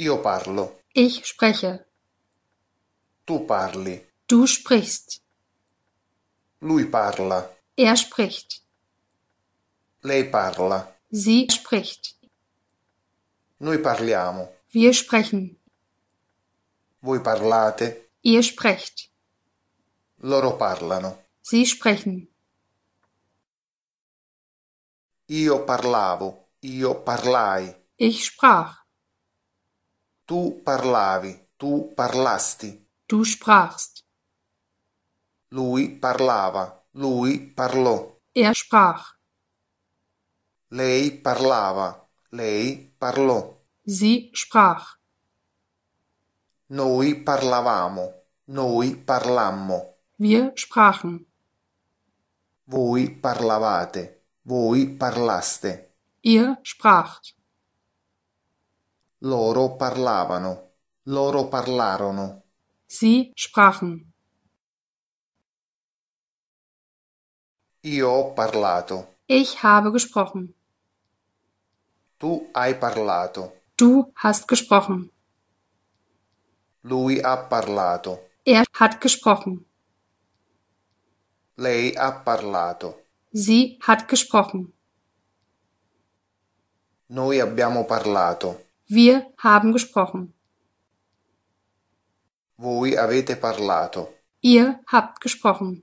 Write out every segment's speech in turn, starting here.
Io parlo. Ich spreche. Tu parli. Du sprichst. Lui parla. Er spricht. Lei parla. Sie spricht. Noi parliamo. Wir sprechen. Voi parlate. Ihr sprecht. Loro parlano. Sie sprechen. Io parlavo. Io parlai. Ich sprach. Tu parlavi, tu parlasti. Tu sprachst. Lui parlava, lui parlò. Er sprach. Lei parlava, lei parlò. Sie sprach. Noi parlavamo, noi parlammo. Wir sprachen. Voi parlavate, voi parlaste. Ihr spracht. Loro parlavano. Loro parlarono. Sie sprachen. Io ho parlato. Ich habe gesprochen. Tu hai parlato. Du hast gesprochen. Lui ha parlato. Er hat gesprochen. Lei ha parlato. Sie hat gesprochen. Noi abbiamo parlato. Wir haben gesprochen. Voi avete parlato. Ihr habt gesprochen.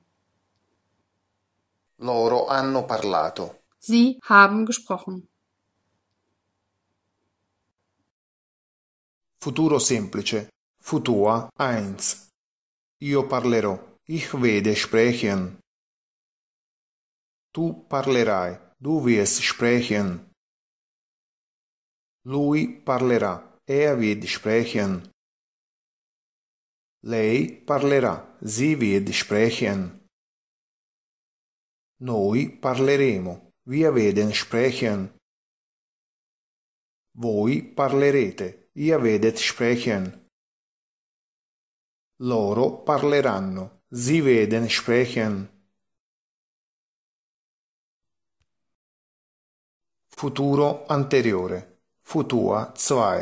Loro hanno parlato. Sie haben gesprochen. Futuro semplice. Futua 1. Io parlerò. Ich werde sprechen. Tu parlerai. Du wirst sprechen. Lui parlerà, er wird sprechen. Lei parlerà, sie wird sprechen. Noi parleremo, wir werden sprechen. Voi parlerete, ihr werdet sprechen. Loro parleranno, sie werden sprechen. Futuro anteriore futua zwei.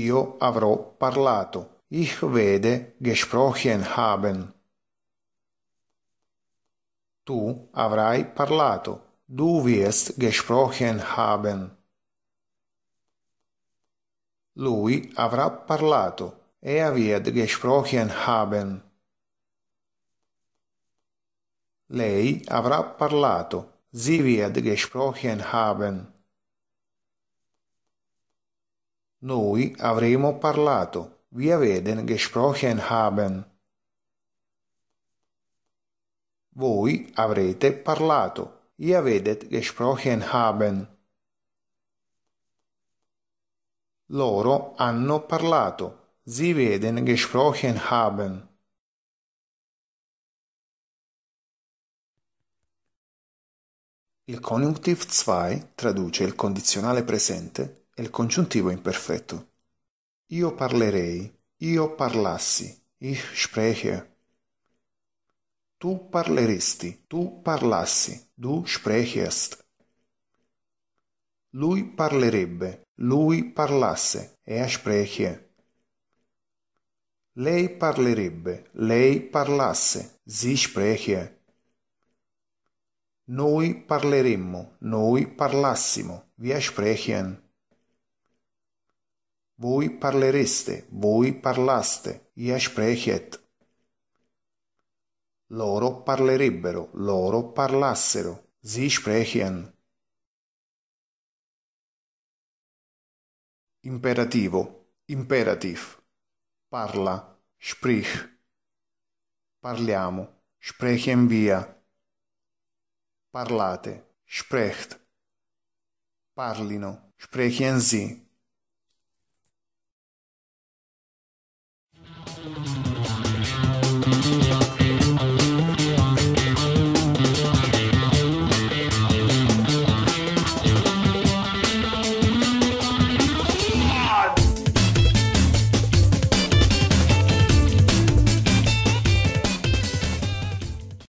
Io avrò parlato. Ich werde gesprochen haben. Tu avrai parlato. Du wirst gesprochen haben. Lui avrà parlato. Er wird gesprochen haben. Lei avrà parlato. Sie wird gesprochen haben. Noi avremo parlato, wir werden gesprochen haben. Voi avrete parlato, ihr werdet gesprochen haben. Loro hanno parlato, sie werden gesprochen haben. Il conjunctive 2 traduce il condizionale presente è il congiuntivo imperfetto. Io parlerei, io parlassi, ich spreche. Tu parleresti, tu parlassi, du sprechest. Lui parlerebbe, lui parlasse, er spreche. Lei parlerebbe, lei parlasse, si spreche. Noi parleremmo, noi parlassimo, wir sprechen voi parlereste, voi parlaste, ihr sprechet. Loro parlerebbero, loro parlassero, Sie sprechen. Imperativo, imperativ. Parla, sprich. Parliamo, sprechen wir. Parlate, sprecht. Parlino, sprechen Sie.